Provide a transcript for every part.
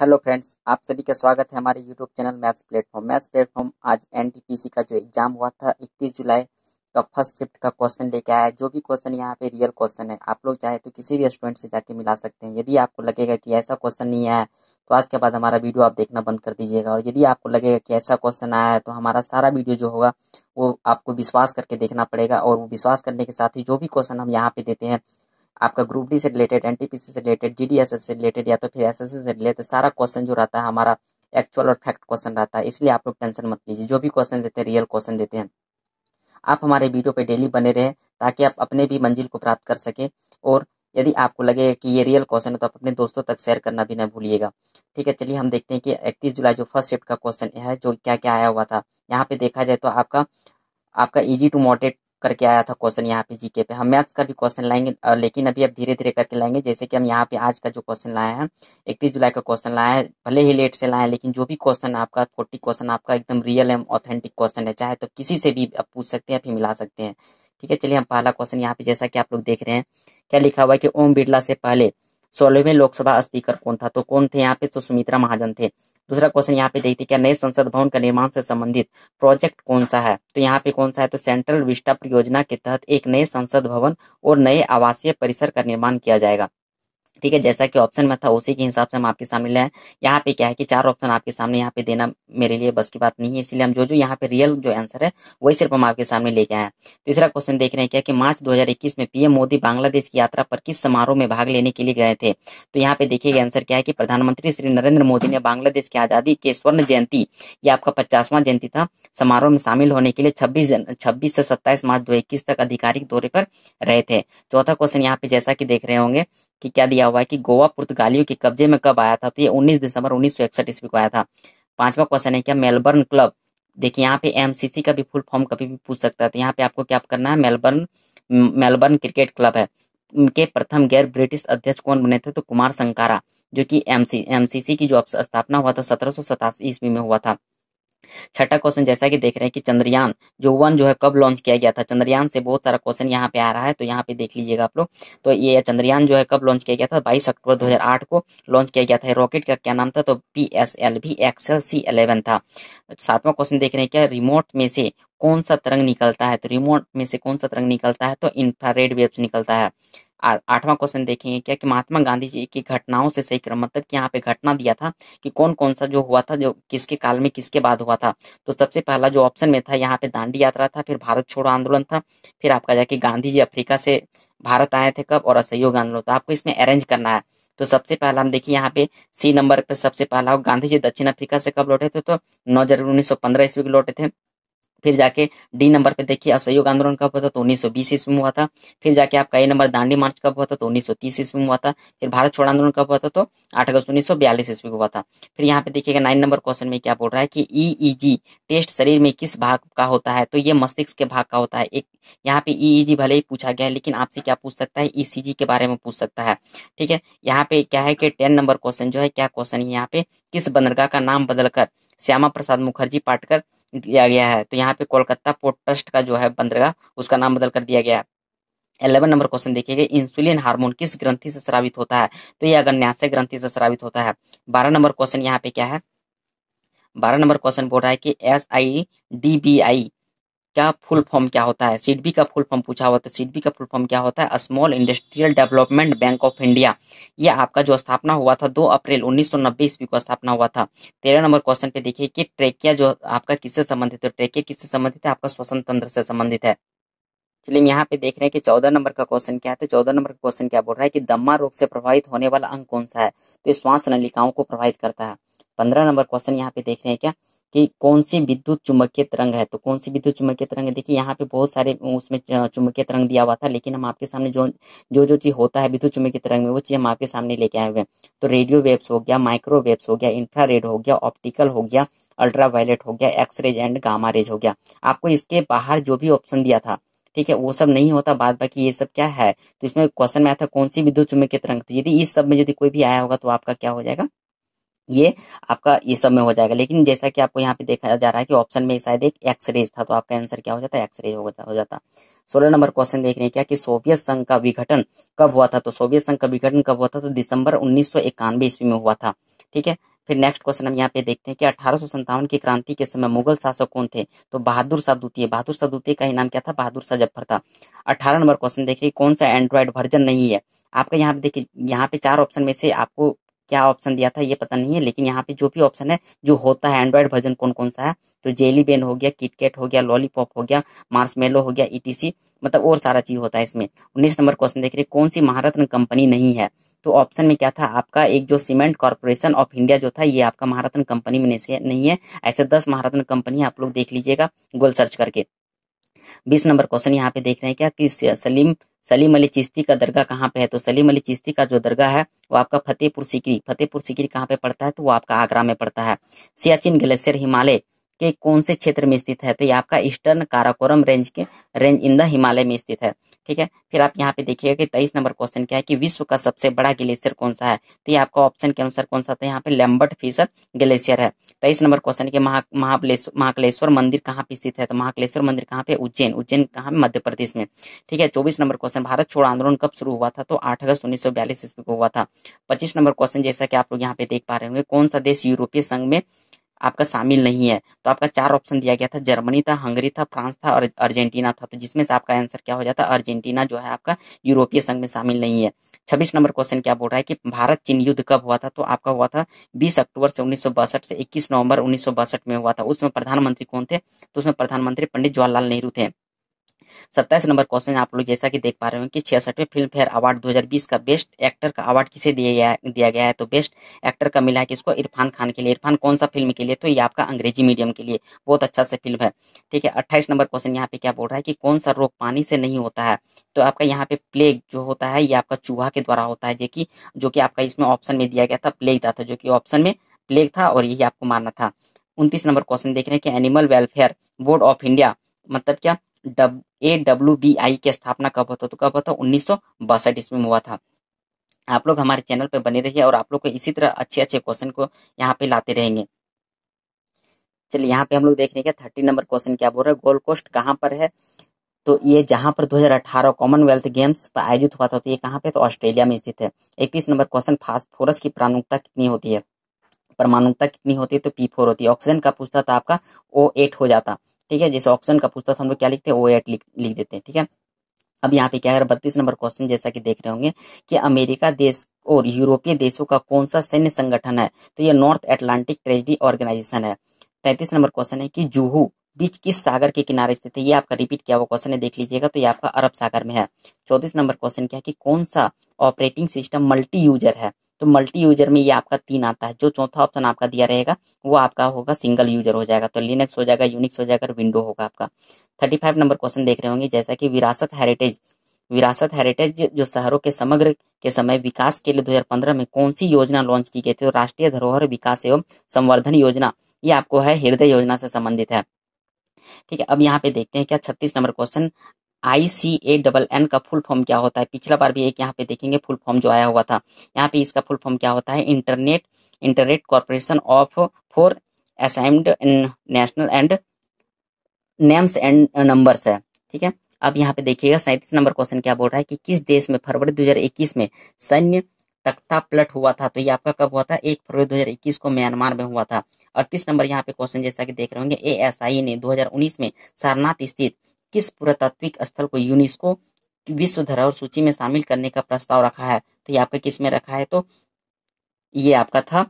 hello friends आप सभी का स्वागत है हमारे YouTube channel maths platform maths platform आज एनटीपीसी का जो एग्जाम हुआ था 31 जुलाई का फर्स्ट शिफ्ट का क्वेश्चन लेके आया है जो भी क्वेश्चन यहाँ पे रियल क्वेश्चन है आप लोग चाहे तो किसी भी स्टूडेंट से जाके मिला सकते हैं यदि आपको लगेगा कि ऐसा क्वेश्चन नहीं आया तो आज के बाद हमारा वीडियो आप देखना बंद कर दीजिएगा और यदि आपको लगेगा कि ऐसा क्वेश्चन आया है तो हमारा सारा वीडियो जो होगा वो आपको विश्वास करके देखना पड़ेगा और वो विश्वास करने के साथ ही जो भी क्वेश्चन हम यहाँ पे देते हैं आपका ग्रुप डी से रिलेटेड एनटीपीसी से रिलेटेड जीडीएसएस से रिलेटेड या तो फिर एसएससी से रिलेटेड सारा क्वेश्चन जो रहता है हमारा एक्चुअल और फैक्ट क्वेश्चन रहता है इसलिए आप लोग टेंशन मत लीजिए जो भी क्वेश्चन देते हैं रियल क्वेश्चन देते हैं आप हमारे वीडियो पे डेली बने रहें ताकि आप अपने भी मंजिल को प्राप्त कर सकें और यदि आपको लगे कि ये रियल क्वेश्चन है तो आप अपने दोस्तों तक शेयर करना भी ना भूलिएगा ठीक है चलिए हम देखते हैं कि इकतीस जुलाई जो फर्स्ट शिफ्ट का क्वेश्चन है जो क्या क्या आया हुआ था यहाँ पे देखा जाए तो आपका आपका इजी टू मॉडरेट करके आया था क्वेश्चन यहाँ पे जीके पे हम मैथ्स का भी क्वेश्चन लाएंगे लेकिन अभी अब धीरे धीरे करके लाएंगे जैसे कि हम यहाँ पे आज का जो क्वेश्चन लाए हैं इकतीस जुलाई का क्वेश्चन लाए हैं भले ही लेट से लाए हैं लेकिन जो भी क्वेश्चन आपका फोर्टी क्वेश्चन आपका एकदम रियल एंड ऑथेंटिक क्वेश्चन है चाहे तो किसी से भी आप पूछ सकते हैं फिर मिला सकते हैं ठीक है चलिए हम पहला क्वेश्चन यहाँ पे जैसा कि आप लोग देख रहे हैं क्या लिखा हुआ है कि ओम बिरला से पहले सोलहवें लोकसभा स्पीकर कौन था तो कौन थे यहाँ पे तो सुमित्रा महाजन थे दूसरा क्वेश्चन यहाँ पे देखते क्या नए संसद भवन का निर्माण से संबंधित प्रोजेक्ट कौन सा है तो यहाँ पे कौन सा है तो सेंट्रल विस्टा परियोजना के तहत एक नए संसद भवन और नए आवासीय परिसर का निर्माण किया जाएगा ठीक है जैसा कि ऑप्शन में था उसी के हिसाब से हम आपके सामने लाए यहाँ पे क्या है कि चार ऑप्शन आपके सामने यहाँ पे देना मेरे लिए बस की बात नहीं है इसलिए हम जो जो यहाँ पे रियल जो आंसर है वही सिर्फ हम आपके सामने लेके आए तीसरा क्वेश्चन देख रहे हैं क्या कि मार्च 2021 में पीएम मोदी बांग्लादेश की यात्रा पर किस समारोह में भाग लेने के लिए गए थे तो यहाँ पे देखिएगा आंसर क्या है कि प्रधानमंत्री श्री नरेंद्र मोदी ने बांग्लादेश की आजादी के स्वर्ण जयंती ये आपका पचासवां जयंती था समारोह में शामिल होने के लिए छब्बीस छब्बीस से सत्ताईस मार्च दो तक आधिकारिक दौरे पर रहे थे चौथा क्वेश्चन यहाँ पे जैसा की देख रहे होंगे कि क्या दिया हुआ है कि गोवा पुर्तगालियों के कब्जे में कब आया था तो ये 19 दिसंबर उन्नीस सौ इकसठ ईस्वी को आया था पांचवा क्वेश्चन है क्या मेलबर्न क्लब देखिए यहाँ पे एमसीसी का भी फुल फॉर्म कभी भी पूछ सकता है तो यहाँ पे आपको क्या करना है मेलबर्न मेलबर्न क्रिकेट क्लब है उनके प्रथम गैर ब्रिटिश अध्यक्ष कौन बने थे तो कुमार संकारा जो कि एमसी एमसीसी की जो स्थापना हुआ था सत्रह ईस्वी में हुआ था छठा क्वेश्चन जैसा कि देख रहे हैं कि चंद्रयान जो वन जो है कब लॉन्च किया गया था चंद्रयान से बहुत सारा क्वेश्चन यहाँ पे आ रहा है तो यहाँ पे देख लीजिएगा आप लोग तो ये चंद्रयान जो है कब लॉन्च किया गया था बाईस अक्टूबर दो को लॉन्च किया गया था रॉकेट का क्या नाम था तो पी एस एल भी एक्सएल सी इलेवन था सातवां क्वेश्चन देख रहे हैं क्या रिमोट में से कौन सा तरंग निकलता है तो रिमोट में से कौन सा तरंग निकलता है तो इंफ्रारेड वेव्स निकलता है आठवां क्वेश्चन देखेंगे क्या कि महात्मा गांधी जी की घटनाओं से सही क्रम मतलब कि यहाँ पे घटना दिया था कि कौन कौन सा जो हुआ था जो किसके काल में किसके बाद हुआ था तो सबसे पहला जो ऑप्शन में था यहाँ पे दांडी यात्रा था फिर भारत छोड़ो आंदोलन था फिर आपका जाके गांधी जी अफ्रीका से भारत आए थे कब और असहयोग आंदोलन था तो आपको इसमें अरेंज करना है तो सबसे पहला हम देखिए यहाँ पे सी नंबर पे सबसे पहला गांधी जी दक्षिण अफ्रीका से कब लौटे थे तो नौ जनवरी उन्नीस सौ पंद्रह ईस्वी को लौटे थे फिर जाके डी नंबर पे देखिए असहयोग आंदोलन कब हुआ था तो उन्नीस सौ बीस ईस्वी में हुआ था फिर जाके आपका ए नंबर दांडी मार्च कब हुआ था तो उन्नीस सौ तीस ईस्वी में हुआ था फिर भारत छोड़ आंदोलन कब हुआ था तो आठ अगस्त उन्नीस सौ बयालीस ईस्वी को हुआ था फिर यहाँ पे देखिएगा नाइन नंबर क्वेश्चन में क्या बोल रहा है कि ईईजी e e टेस्ट शरीर में किस भाग का होता है तो ये मस्तिष्क के भाग का होता है एक यहाँ पे ईईजी e भले ही पूछा गया है लेकिन आपसे क्या पूछ सकता है ईसीजी के बारे में पूछ सकता है ठीक है यहाँ पे क्या है कि टेन नंबर क्वेश्चन जो है क्या क्वेश्चन है यहाँ पे किस बंदरगाह का नाम बदलकर श्यामा प्रसाद मुखर्जी पाटकर दिया गया है तो यहाँ पे कोलकाता पोर्ट ट्रस्ट का जो है बंदरगाह उसका नाम बदल कर दिया गया है एलेवन नंबर क्वेश्चन देखिएगा इंसुलिन हार्मोन किस ग्रंथि से स्रावित होता है तो यह अगन्याशय ग्रंथि से स्रावित होता है बारह नंबर क्वेश्चन यहाँ पे क्या है बारह नंबर क्वेश्चन बोल रहा है कि S I D B I का फुल फॉर्म क्या होता है सीडबी का फुल फॉर्म पूछा हुआ तो सीडबी का फुल फॉर्म क्या होता है small industrial development bank of India ये आपका जो स्थापना हुआ था दो अप्रैल उन्नीस सौ नब्बे ईस्वी को स्थापना हुआ था तेरह नंबर क्वेश्चन पे देखिए कि ट्रेकिया जो आपका किससे संबंधित है ट्रेकिया किससे संबंधित है आपका श्वसन तंत्र से संबंधित है चलिए यहाँ पे देख रहे हैं कि चौदह नंबर का क्वेश्चन क्या है तो चौदह नंबर का क्वेश्चन क्या बोल रहा है कि दम्मा रोग से प्रभावित होने वाला अंग कौन सा है तो श्वास नलिकाओं को प्रभावित करता है पंद्रह नंबर क्वेश्चन यहाँ पे देख रहे हैं क्या कि कौन सी विद्युत चुंबकीय तरंग है तो कौन सी विद्युत चुंबकीय तरंग है देखिए यहाँ पे बहुत सारे उसमें चुंबकीय तरंग दिया हुआ था लेकिन हम आपके सामने जो जो जो चीज होता है विद्युत चुंबकीय तरंग में वो चीज हम आपके सामने लेके आए हुए हैं तो रेडियो वेव्स हो गया माइक्रोवेव्स हो गया इंफ्रारेड हो गया ऑप्टिकल हो गया अल्ट्रा वायलेट हो गया एक्सरेज एंड गामा रेज हो गया आपको इसके बाहर जो भी ऑप्शन दिया था ठीक है वो सब नहीं होता बाद बाकी ये सब क्या है तो इसमें क्वेश्चन में आया था कौन सी विद्युत चुंबकीय तरंग तो यदि इस सब में यदि कोई भी आया होगा तो आपका क्या हो जाएगा ये आपका ये सब में हो जाएगा लेकिन जैसा कि आपको यहाँ पे देखा जा रहा है कि ऑप्शन में शायद एक एक्सरेज था तो आपका आंसर क्या हो जाता है एक्सरेज हो जाता हो जाता सोलह नंबर क्वेश्चन देख रहे हैं क्या कि सोवियत संघ का विघटन कब हुआ था तो सोवियत संघ का विघटन कब हुआ था तो दिसंबर उन्नीस ईस्वी में हुआ था ठीक है फिर नेक्स्ट क्वेश्चन हम यहाँ पे देखते हैं कि अठारह की क्रांति के समय मुगल शासक कौन थे तो बहादुर शाह द्वितीय बहादुर शाह द्वितीय का ही नाम क्या था बहादुर शाह जफर था अठारह नंबर क्वेश्चन देखिए कौन सा एंड्रॉइड वर्जन नहीं है आपका यहाँ पे देखिए यहाँ पे चार ऑप्शन में से आपको क्या ऑप्शन दिया था ये पता नहीं है लेकिन यहाँ पे जो भी ऑप्शन है जो होता है एंड्रॉयड वर्जन कौन कौन सा है तो जेली बेन हो गया किटकेट हो गया लॉलीपॉप हो गया मार्समेलो हो गया ईटीसी मतलब और सारा चीज होता है इसमें उन्नीस नंबर क्वेश्चन देख रहे कौन सी महारत्न कंपनी नहीं है तो ऑप्शन में क्या था आपका एक जो सीमेंट कॉरपोरेशन ऑफ इंडिया जो था ये आपका महारत्न कंपनी में नहीं है ऐसे दस महारत्न कंपनी आप लोग देख लीजिएगा गूगल सर्च करके बीस नंबर क्वेश्चन यहाँ पे देख रहे हैं क्या कि सलीम सलीम अली चिश्ती का दरगाह कहाँ पे है तो सलीम अली चिश्ती का जो दरगाह है वो आपका फतेहपुर सिकरी फतेहपुर सिकरी कहाँ पे पड़ता है तो वो आपका आगरा में पड़ता है सियाचिन ग्लेशियर हिमालय के कौन से क्षेत्र में स्थित है तो ये आपका ईस्टर्न काराकोरम रेंज के रेंज इन द हिमालय में स्थित है ठीक है फिर आप यहाँ पे देखिएगा कि तेईस नंबर क्वेश्चन क्या है कि विश्व का सबसे बड़ा ग्लेशियर कौन सा है तो ये आपका ऑप्शन के अनुसार कौन सा था यहाँ पे लैम्बर्ट फिशर ग्लेशियर है तेईस नंबर क्वेश्चन के महा महाकलेश्वर मंदिर कहाँ पे स्थित है तो महाकलेश्वर मंदिर कहाँ पे उज्जैन उज्जैन कहाँ मध्य प्रदेश में ठीक है चौबीस नंबर क्वेश्चन भारत छोड़ आंदोलन कब शुरू हुआ था तो आठ अगस्त उन्नीस सौ बयालीस ईस्वी को हुआ था पच्चीस नंबर क्वेश्चन जैसा कि आप लोग यहाँ पे देख पा रहे होंगे कौन सा देश यूरोपीय संघ में आपका शामिल नहीं है तो आपका चार ऑप्शन दिया गया था जर्मनी था हंगरी था फ्रांस था और अर्जेंटीना था तो जिसमें से आपका आंसर क्या हो जाता है अर्जेंटीना जो है आपका यूरोपीय संघ में शामिल नहीं है छब्बीस नंबर क्वेश्चन क्या बोल रहा है कि भारत चीन युद्ध कब हुआ था तो आपका हुआ था बीस अक्टूबर से उन्नीस से इक्कीस नवंबर उन्नीस में हुआ था उसमें प्रधानमंत्री कौन थे तो उसमें प्रधानमंत्री पंडित जवाहरलाल नेहरू थे सत्ताईस नंबर क्वेश्चन आप लोग जैसा कि देख पा रहे हो कि छियासठवें फिल्म फेयर अवार्ड 2020 का बेस्ट एक्टर का अवार्ड किसे दिया गया दिया गया है तो बेस्ट एक्टर का मिला है किसको इरफान खान के लिए इरफान कौन सा फिल्म के लिए तो ये आपका अंग्रेजी मीडियम के लिए बहुत अच्छा से फिल्म है ठीक है अट्ठाईस नंबर क्वेश्चन यहाँ पे क्या बोल रहा है कि कौन सा रोग पानी से नहीं होता है तो आपका यहाँ पे प्लेग जो होता है ये आपका चूहा के द्वारा होता है जो कि जो कि आपका इसमें ऑप्शन में दिया गया था प्लेग था जो कि ऑप्शन में प्लेग था और यही आपको मानना था उन्तीस नंबर क्वेश्चन देख रहे हैं कि animal welfare board of India मतलब क्या डब ए डब्ल्यू बी आई की स्थापना कब होता तो कब होता उन्नीस सौ बासठ ईस्वी में हुआ था आप लोग हमारे चैनल पर बने रहिए और आप लोग को इसी तरह अच्छे अच्छे क्वेश्चन को यहाँ पे लाते रहेंगे चलिए यहाँ पे हम लोग देख रहे हैं थर्टी नंबर क्वेश्चन क्या बोल रहे हैं गोल्ड कोस्ट कहाँ पर है तो ये जहां पर 2018 कॉमनवेल्थ गेम्स पर आयोजित हुआ था तो ये कहाँ पे तो ऑस्ट्रेलिया में स्थित है इकतीस नंबर क्वेश्चन फास्फोरस की प्राणुकता कितनी होती है परमाणुकता कितनी होती है तो पी फोर होती है ऑक्सीजन का पूछता था आपका ओ एट हो जाता ठीक है जैसे ऑप्शन का पूछता था हम लोग क्या लिखते हैं ओ एट लिख देते हैं ठीक है अब यहाँ पे क्या है बत्तीस नंबर क्वेश्चन जैसा कि देख रहे होंगे कि अमेरिका देश और यूरोपीय देशों का कौन सा सैन्य संगठन है तो ये नॉर्थ एटलांटिक ट्रेजडी ऑर्गेनाइजेशन है तैतीस नंबर क्वेश्चन है कि जूहू बीच किस सागर के किनारे स्थित है ये आपका रिपीट किया हुआ क्वेश्चन है देख लीजिएगा तो ये आपका अरब सागर में है चौतीस नंबर क्वेश्चन क्या है कि कौन सा ऑपरेटिंग सिस्टम मल्टी यूजर है तो मल्टी यूजर में ये आपका तीन आता है जो चौथा ऑप्शन आपका दिया रहेगा वो आपका होगा सिंगल यूजर हो जाएगा तो लिनक्स हो जाएगा यूनिक्स हो जाएगा विंडो होगा आपका थर्टी फाइव नंबर क्वेश्चन देख रहे होंगे जैसा कि विरासत हेरिटेज विरासत हेरिटेज जो शहरों के समग्र के समय विकास के लिए 2015 में कौन सी योजना लॉन्च की गई थी तो राष्ट्रीय धरोहर विकास एवं संवर्धन योजना ये आपको है हृदय योजना से संबंधित है ठीक है अब यहाँ पे देखते हैं क्या छत्तीस number question I C A double N का फुल फॉर्म क्या होता है पिछला बार भी एक यहाँ पे देखेंगे फुल फॉर्म जो आया हुआ था यहाँ पे इसका फुल फॉर्म क्या होता है internet internet corporation of for assigned national and names and numbers है ठीक है अब यहाँ पे देखिएगा सैंतीस नंबर क्वेश्चन क्या बोल रहा है कि किस देश में फरवरी 2021 में सैन्य तख्ता पलट हुआ था तो ये आपका कब हुआ था एक फरवरी 2021 को म्यांमार में हुआ था अड़तीस नंबर यहाँ पे क्वेश्चन जैसा कि देख रहे होंगे एएसआई ने 2019 में सारनाथ स्थित किस पुरातात्विक स्थल को यूनेस्को विश्व धरोहर सूची में शामिल करने का प्रस्ताव रखा है तो ये आपका किस में रखा है तो ये आपका था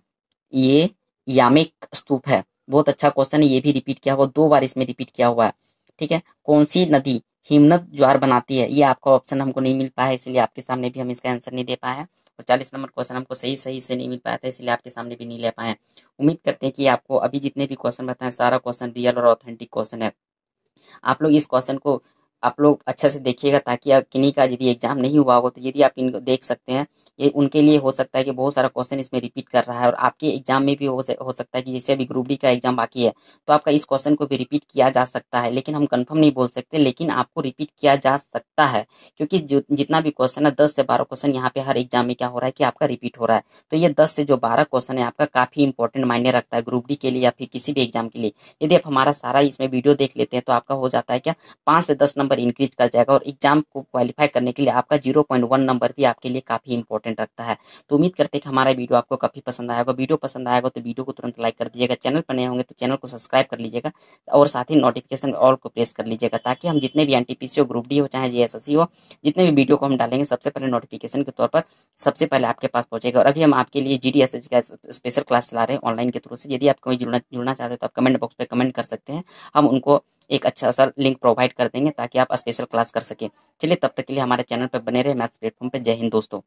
ये यामिक स्तूप है बहुत अच्छा क्वेश्चन है ये भी रिपीट किया हुआ दो बार इसमें रिपीट किया हुआ है ठीक है कौन सी नदी हिमनद ज्वार बनाती है ये आपका ऑप्शन हमको नहीं मिल पाया इसलिए आपके सामने भी हम इसका आंसर नहीं दे पाए हैं और चालीस नंबर क्वेश्चन हमको सही सही से नहीं मिल पाया था इसलिए आपके सामने भी नहीं ले पाए हैं उम्मीद करते हैं कि आपको अभी जितने भी क्वेश्चन बताएं सारा क्वेश्चन रियल और ऑथेंटिक क्वेश्चन है आप लोग इस क्वेश्चन को आप लोग अच्छे से देखिएगा ताकि किन्हीं का यदि एग्जाम नहीं हुआ होगा तो यदि आप इनको देख सकते हैं ये उनके लिए हो सकता है कि बहुत सारा क्वेश्चन इसमें रिपीट कर रहा है और आपके एग्जाम में भी हो, हो सकता है कि जैसे अभी ग्रुप डी का एग्जाम बाकी है तो आपका इस क्वेश्चन को भी रिपीट किया जा सकता है लेकिन हम कन्फर्म नहीं बोल सकते लेकिन आपको रिपीट किया जा सकता है क्योंकि जितना भी क्वेश्चन है दस से बारह क्वेश्चन यहाँ पे हर एग्जाम में क्या हो रहा है कि आपका रिपीट हो रहा है तो ये दस से जो बारह क्वेश्चन है आपका काफी इंपॉर्टेंट मायने रखता है ग्रुप डी के लिए या फिर किसी भी एग्जाम के लिए यदि आप हमारा सारा इसमें वीडियो देख लेते हैं तो आपका हो जाता है क्या पांच से दस नंबर नंबर इंक्रीज कर जाएगा और एग्जाम को क्वालिफाई करने के लिए आपका जीरो पॉइंट वन नंबर भी आपके लिए काफी इंपॉर्टेंट रखता है तो उम्मीद करते हैं कि हमारा वीडियो आपको काफी पसंद आएगा वीडियो पसंद आएगा तो वीडियो को तुरंत लाइक कर दीजिएगा चैनल पर नए होंगे तो चैनल को सब्सक्राइब कर लीजिएगा और साथ ही नोटिफिकेशन ऑल को प्रेस कर लीजिएगा ताकि हम जितने भी एन हो ग्रुप डी हो चाहे जे हो जितने भी वीडियो को हम डालेंगे सबसे पहले नोटिफिकेशन के तौर पर सबसे पहले आपके पास पहुंचेगा और अभी हम आपके लिए जी का स्पेशल क्लास चला रहे हैं ऑनलाइन के थ्रू से यदि आप कोई जुड़ना जुड़ना चाहते हो तो आप कमेंट बॉक्स पर कमेंट कर सकते हैं हम उनको एक अच्छा सा लिंक प्रोवाइड कर देंगे ताकि आप स्पेशल क्लास कर सके चलिए तब तक के लिए हमारे चैनल पर बने रहे मैथ्स प्लेटफॉर्म पर जय हिंद दोस्तों